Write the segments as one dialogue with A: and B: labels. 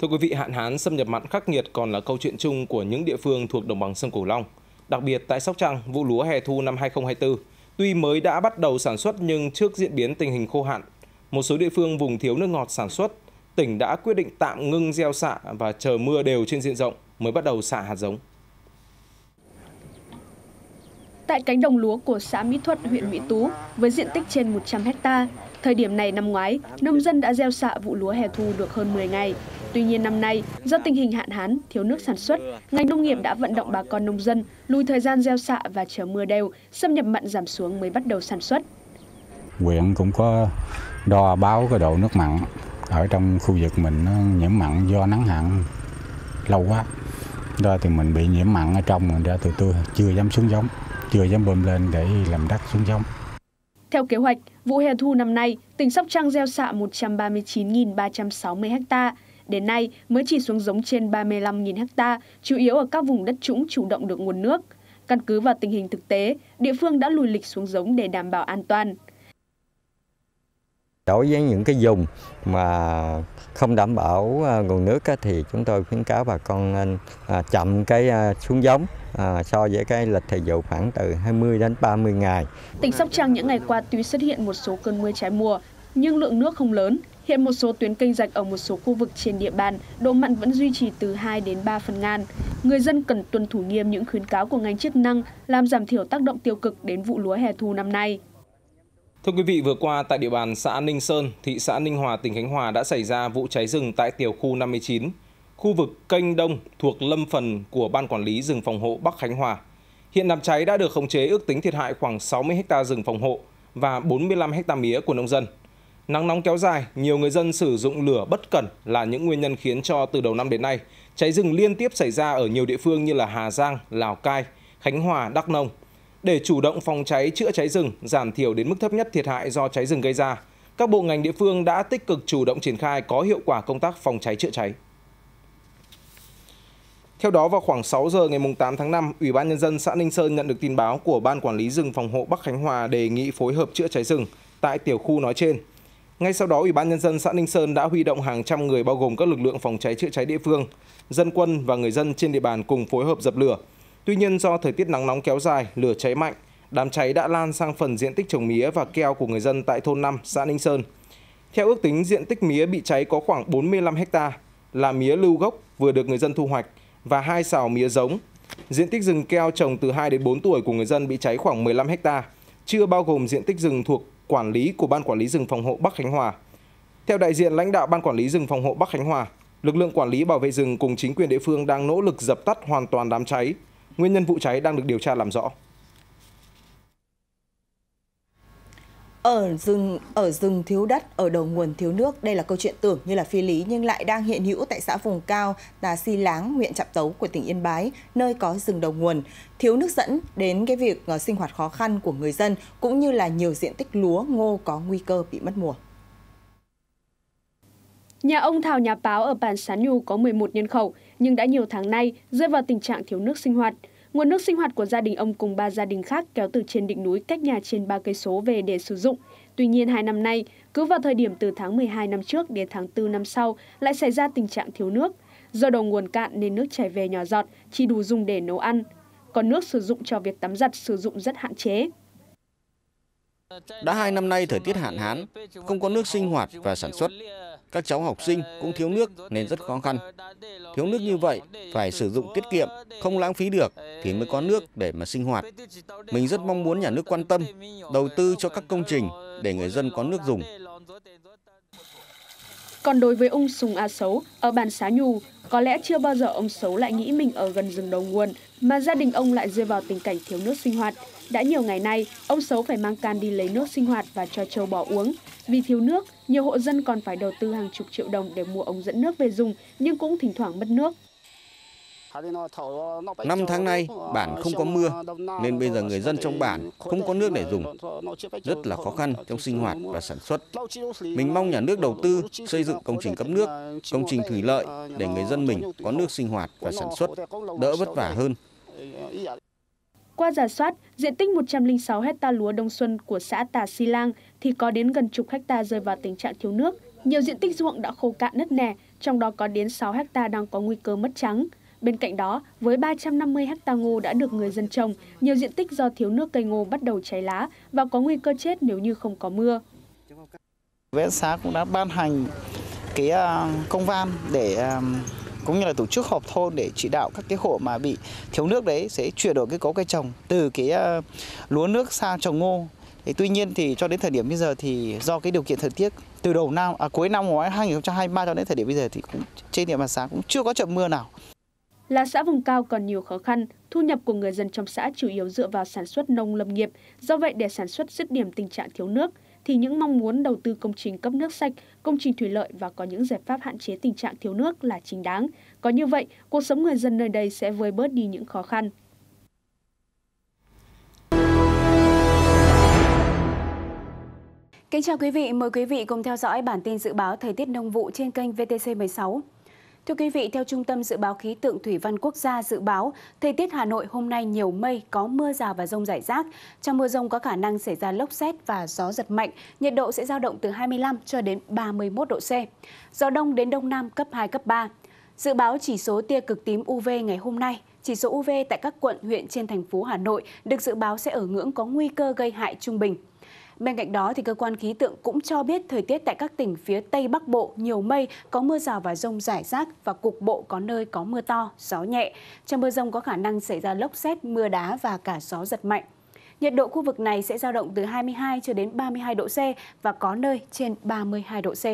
A: Thưa quý vị, hạn hán xâm nhập mặn khắc nghiệt còn là câu chuyện chung của những địa phương thuộc đồng bằng sông Cửu Long. Đặc biệt tại Sóc Trăng, vụ lúa hè thu năm 2024 tuy mới đã bắt đầu sản xuất nhưng trước diễn biến tình hình khô hạn, một số địa phương vùng thiếu nước ngọt sản xuất, tỉnh đã quyết định tạm ngưng gieo xạ và chờ mưa đều trên diện rộng mới bắt đầu xả hạt giống.
B: Tại cánh đồng lúa của xã Mỹ Thuận, huyện Mỹ Tú, với diện tích trên 100 hecta, thời điểm này năm ngoái, nông dân đã gieo xạ vụ lúa hè thu được hơn 10 ngày. Tuy nhiên năm nay, do tình hình hạn hán, thiếu nước sản xuất, ngành nông nghiệp đã vận động bà con nông dân lùi thời gian gieo xạ và chờ mưa đều, xâm nhập mặn giảm xuống mới bắt đầu sản xuất.
A: Huyện cũng có đo báo cái độ nước mặn ở trong khu vực mình nó nhiễm mặn do nắng hạn lâu quá. Đó thì mình bị nhiễm mặn ở trong mình ra từ tôi chưa dám xuống giống, chưa dám bơm lên để làm đất xuống giống.
B: Theo kế hoạch, vụ hè thu năm nay, tỉnh Sóc Trăng gieo xạ 139.360 ha, đến nay mới chỉ xuống giống trên 35.000 ha, chủ yếu ở các vùng đất trũng chủ động được nguồn nước. Căn cứ vào tình hình thực tế, địa phương đã lùi lịch xuống giống để đảm bảo an toàn.
A: Đối với những cái vùng mà không đảm bảo à, nguồn nước thì chúng tôi khuyến cáo bà con à, chậm cái à, xuống giống so với cái lịch thời vụ khoảng từ 20 đến 30 ngày. Tỉnh Sóc Trăng
B: những ngày qua tuy xuất hiện một số cơn mưa trái mùa nhưng lượng nước không lớn, Hiện một số tuyến kênh rạch ở một số khu vực trên địa bàn, độ mặn vẫn duy trì từ 2 đến 3 phần ngàn. Người dân cần tuân thủ nghiêm những khuyến cáo của ngành chức năng, làm giảm thiểu tác động tiêu cực đến vụ lúa hè thu năm nay.
A: Thưa quý vị, vừa qua tại địa bàn xã Ninh Sơn, thị xã Ninh Hòa, tỉnh Khánh Hòa đã xảy ra vụ cháy rừng tại tiểu khu 59, khu vực kênh Đông thuộc lâm phần của Ban Quản lý rừng phòng hộ Bắc Khánh Hòa. Hiện đám cháy đã được khống chế ước tính thiệt hại khoảng 60 ha rừng phòng hộ và 45 ha mía của nông dân. Nắng nóng kéo dài, nhiều người dân sử dụng lửa bất cẩn là những nguyên nhân khiến cho từ đầu năm đến nay, cháy rừng liên tiếp xảy ra ở nhiều địa phương như là Hà Giang, Lào Cai, Khánh Hòa, Đắk Nông. Để chủ động phòng cháy chữa cháy rừng, giảm thiểu đến mức thấp nhất thiệt hại do cháy rừng gây ra, các bộ ngành địa phương đã tích cực chủ động triển khai có hiệu quả công tác phòng cháy chữa cháy. Theo đó, vào khoảng 6 giờ ngày 8 tháng 5, Ủy ban Nhân dân xã Ninh Sơn nhận được tin báo của Ban Quản lý rừng phòng hộ Bắc Khánh Hòa đề nghị phối hợp chữa cháy rừng tại tiểu khu nói trên. Ngay sau đó, Ủy ban nhân dân xã Ninh Sơn đã huy động hàng trăm người bao gồm các lực lượng phòng cháy chữa cháy địa phương, dân quân và người dân trên địa bàn cùng phối hợp dập lửa. Tuy nhiên do thời tiết nắng nóng kéo dài, lửa cháy mạnh, đám cháy đã lan sang phần diện tích trồng mía và keo của người dân tại thôn 5, xã Ninh Sơn. Theo ước tính, diện tích mía bị cháy có khoảng 45 ha, là mía lưu gốc vừa được người dân thu hoạch và hai xào mía giống. Diện tích rừng keo trồng từ 2 đến 4 tuổi của người dân bị cháy khoảng 15 ha, chưa bao gồm diện tích rừng thuộc quản lý của Ban Quản lý rừng phòng hộ Bắc Khánh Hòa. Theo đại diện lãnh đạo Ban Quản lý rừng phòng hộ Bắc Khánh Hòa, lực lượng quản lý bảo vệ rừng cùng chính quyền địa phương đang nỗ lực dập tắt hoàn toàn đám cháy. Nguyên nhân vụ cháy đang được điều tra làm rõ.
C: ở rừng ở rừng thiếu đất ở đầu nguồn thiếu nước đây là câu chuyện tưởng như là phi lý nhưng lại đang hiện hữu tại xã vùng cao tà Si Láng huyện Trạm Tấu của tỉnh Yên Bái nơi có rừng đầu nguồn thiếu nước dẫn đến cái việc ờ, sinh hoạt khó khăn của người dân cũng như là nhiều diện tích lúa ngô có nguy cơ bị mất mùa
B: Nhà ông Thảo Nhà Páo ở bản Sán Nhu có 11 nhân khẩu, nhưng đã nhiều tháng nay rơi vào tình trạng thiếu nước sinh hoạt. Nguồn nước sinh hoạt của gia đình ông cùng ba gia đình khác kéo từ trên đỉnh núi cách nhà trên 3 cây số về để sử dụng. Tuy nhiên hai năm nay, cứ vào thời điểm từ tháng 12 năm trước đến tháng 4 năm sau lại xảy ra tình trạng thiếu nước. Do đầu nguồn cạn nên nước chảy về nhỏ giọt, chỉ đủ dùng để nấu ăn. Còn nước sử dụng cho việc tắm giặt sử dụng rất hạn chế.
A: Đã hai năm nay thời tiết hạn hán, không có nước sinh hoạt và sản xuất. Các cháu học sinh cũng thiếu nước nên rất khó khăn. Thiếu nước như vậy phải sử dụng tiết kiệm, không lãng phí được thì mới có nước để mà sinh hoạt. Mình rất mong muốn nhà nước quan tâm, đầu tư cho các công trình để người dân có nước dùng
B: còn đối với ông Sùng A xấu ở bản Xá Nhù, có lẽ chưa bao giờ ông xấu lại nghĩ mình ở gần rừng đầu nguồn mà gia đình ông lại rơi vào tình cảnh thiếu nước sinh hoạt. Đã nhiều ngày nay, ông xấu phải mang can đi lấy nước sinh hoạt và cho trâu bò uống. Vì thiếu nước, nhiều hộ dân còn phải đầu tư hàng chục triệu đồng để mua ống dẫn nước về dùng nhưng cũng thỉnh thoảng mất nước.
C: Năm tháng nay, bản không có mưa,
A: nên bây giờ người dân trong bản không có nước để dùng. Rất là khó khăn trong sinh hoạt và sản xuất. Mình mong nhà nước đầu tư xây dựng công trình cấp nước, công trình thủy lợi để người dân mình có nước sinh hoạt và sản xuất, đỡ vất vả hơn.
B: Qua giả soát, diện tích 106 hecta lúa đông xuân của xã Tà Si Lang thì có đến gần chục hecta rơi vào tình trạng thiếu nước. Nhiều diện tích ruộng đã khô cạn nứt nẻ, trong đó có đến 6 hecta đang có nguy cơ mất trắng. Bên cạnh đó, với 350 ha ngô đã được người dân trồng, nhiều diện tích do thiếu nước cây ngô bắt đầu cháy lá và có nguy cơ chết nếu như không có mưa.
A: Vệ xã cũng đã ban hành cái à, công văn để à, cũng như là tổ chức họp thôn để chỉ đạo các cái hộ mà bị thiếu nước đấy sẽ chuyển đổi cái cấu cây trồng từ cái à, lúa nước sang trồng ngô Thế tuy nhiên thì cho đến thời điểm bây giờ thì do cái điều kiện thời tiết từ đầu năm à cuối năm ngoái 2023 cho đến thời điểm bây giờ thì cũng trên địa bàn xã cũng chưa có trận mưa nào.
B: Là xã vùng cao còn nhiều khó khăn, thu nhập của người dân trong xã chủ yếu dựa vào sản xuất nông lâm nghiệp. Do vậy, để sản xuất dứt điểm tình trạng thiếu nước, thì những mong muốn đầu tư công trình cấp nước sạch, công trình thủy lợi và có những giải pháp hạn chế tình trạng thiếu nước là chính đáng. Có như vậy, cuộc sống người dân nơi đây sẽ vơi bớt đi những khó khăn.
C: Kính chào quý vị, mời quý vị cùng theo dõi bản tin dự báo thời tiết nông vụ trên kênh VTC16. Thưa quý vị, theo Trung tâm Dự báo Khí tượng Thủy văn Quốc gia dự báo, thời tiết Hà Nội hôm nay nhiều mây, có mưa rào và rông rải rác. Trong mưa rông có khả năng xảy ra lốc xét và gió giật mạnh, nhiệt độ sẽ dao động từ 25 cho đến 31 độ C. Gió đông đến đông nam cấp 2, cấp 3. Dự báo chỉ số tia cực tím UV ngày hôm nay, chỉ số UV tại các quận, huyện trên thành phố Hà Nội được dự báo sẽ ở ngưỡng có nguy cơ gây hại trung bình. Bên cạnh đó, thì cơ quan khí tượng cũng cho biết thời tiết tại các tỉnh phía Tây Bắc Bộ nhiều mây, có mưa rào và rông rải rác và cục bộ có nơi có mưa to, gió nhẹ. Trong mưa rông có khả năng xảy ra lốc xét, mưa đá và cả gió giật mạnh. Nhiệt độ khu vực này sẽ dao động từ 22 cho đến 32 độ C và có nơi trên 32 độ C.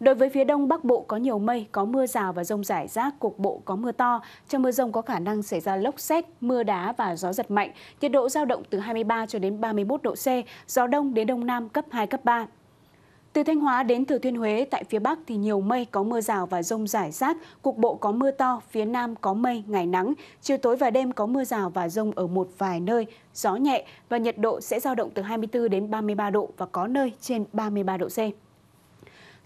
C: Đối với phía đông bắc bộ có nhiều mây, có mưa rào và rông rải rác, cục bộ có mưa to. Trong mưa rông có khả năng xảy ra lốc xét, mưa đá và gió giật mạnh. Nhiệt độ giao động từ 23 cho đến 31 độ C, gió đông đến đông nam cấp 2, cấp 3. Từ Thanh Hóa đến Thừa Thiên Huế, tại phía Bắc thì nhiều mây, có mưa rào và rông rải rác, cục bộ có mưa to, phía Nam có mây, ngày nắng, chiều tối và đêm có mưa rào và rông ở một vài nơi, gió nhẹ và nhiệt độ sẽ giao động từ 24 đến 33 độ và có nơi trên 33 độ C.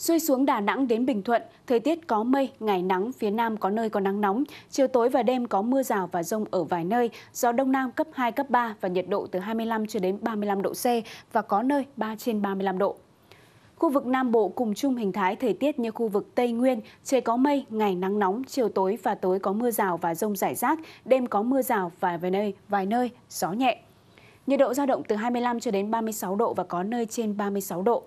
C: Xuôi xuống Đà Nẵng đến Bình Thuận, thời tiết có mây, ngày nắng, phía Nam có nơi có nắng nóng. Chiều tối và đêm có mưa rào và rông ở vài nơi, gió Đông Nam cấp 2, cấp 3 và nhiệt độ từ 25 cho đến 35 độ C và có nơi 3 trên 35 độ. Khu vực Nam Bộ cùng chung hình thái thời tiết như khu vực Tây Nguyên, trời có mây, ngày nắng nóng, chiều tối và tối có mưa rào và rông rải rác, đêm có mưa rào và vài nơi, vài nơi, gió nhẹ. Nhiệt độ dao động từ 25 cho đến 36 độ và có nơi trên 36 độ.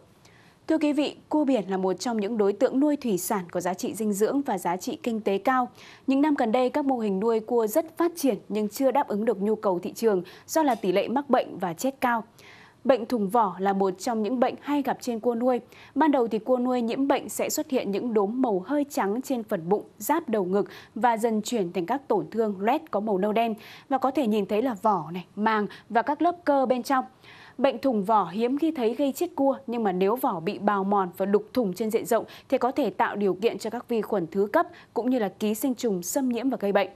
C: Thưa quý vị, cua biển là một trong những đối tượng nuôi thủy sản có giá trị dinh dưỡng và giá trị kinh tế cao. Những năm gần đây, các mô hình nuôi cua rất phát triển nhưng chưa đáp ứng được nhu cầu thị trường do là tỷ lệ mắc bệnh và chết cao. Bệnh thùng vỏ là một trong những bệnh hay gặp trên cua nuôi. Ban đầu thì cua nuôi nhiễm bệnh sẽ xuất hiện những đốm màu hơi trắng trên phần bụng, giáp đầu ngực và dần chuyển thành các tổn thương loét có màu nâu đen và có thể nhìn thấy là vỏ này, màng và các lớp cơ bên trong. Bệnh thủng vỏ hiếm khi thấy gây chết cua, nhưng mà nếu vỏ bị bào mòn và đục thủng trên diện rộng thì có thể tạo điều kiện cho các vi khuẩn thứ cấp cũng như là ký sinh trùng xâm nhiễm và gây bệnh.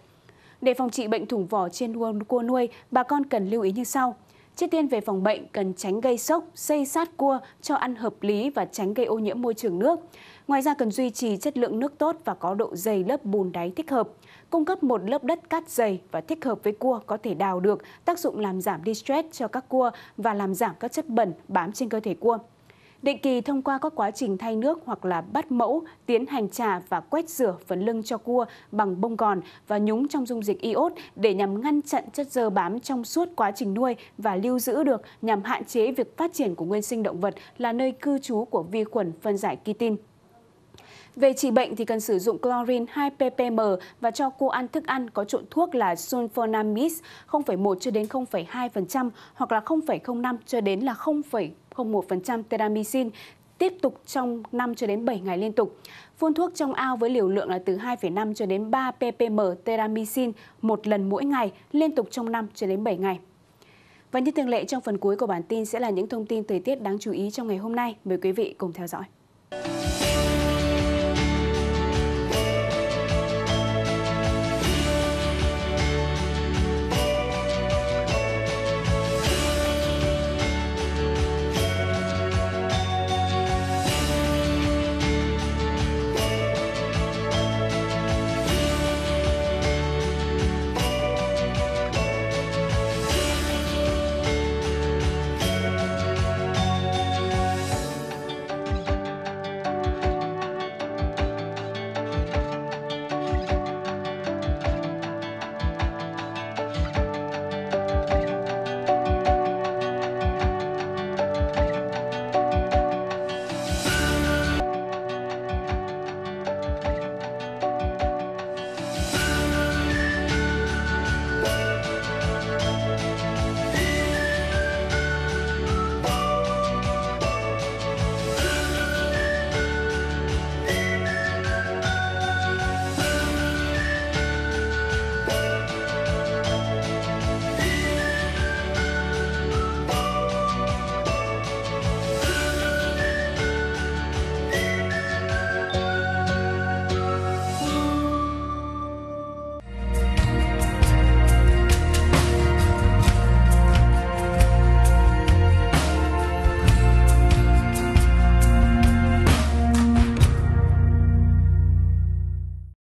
C: Để phòng trị bệnh thủng vỏ trên cua nuôi, bà con cần lưu ý như sau. Trước tiên về phòng bệnh, cần tránh gây sốc, xây sát cua cho ăn hợp lý và tránh gây ô nhiễm môi trường nước. Ngoài ra cần duy trì chất lượng nước tốt và có độ dày lớp bùn đáy thích hợp cung cấp một lớp đất cát dày và thích hợp với cua có thể đào được, tác dụng làm giảm đi stress cho các cua và làm giảm các chất bẩn bám trên cơ thể cua. Định kỳ thông qua các quá trình thay nước hoặc là bắt mẫu, tiến hành trà và quét rửa phần lưng cho cua bằng bông gòn và nhúng trong dung dịch iốt để nhằm ngăn chặn chất dơ bám trong suốt quá trình nuôi và lưu giữ được nhằm hạn chế việc phát triển của nguyên sinh động vật là nơi cư trú của vi khuẩn phân giải kitin. Về trị bệnh thì cần sử dụng chlorine 2 ppm và cho cô ăn thức ăn có trộn thuốc là sulfonamide 0,1 cho đến 0,2% hoặc là 0,05 cho đến là 0,01% teramicin tiếp tục trong 5 cho đến 7 ngày liên tục. Phun thuốc trong ao với liều lượng là từ 2,5 cho đến 3 ppm teramicin một lần mỗi ngày liên tục trong 5 cho đến 7 ngày. Và như thường lệ trong phần cuối của bản tin sẽ là những thông tin thời tiết đáng chú ý trong ngày hôm nay. Mời quý vị cùng theo dõi.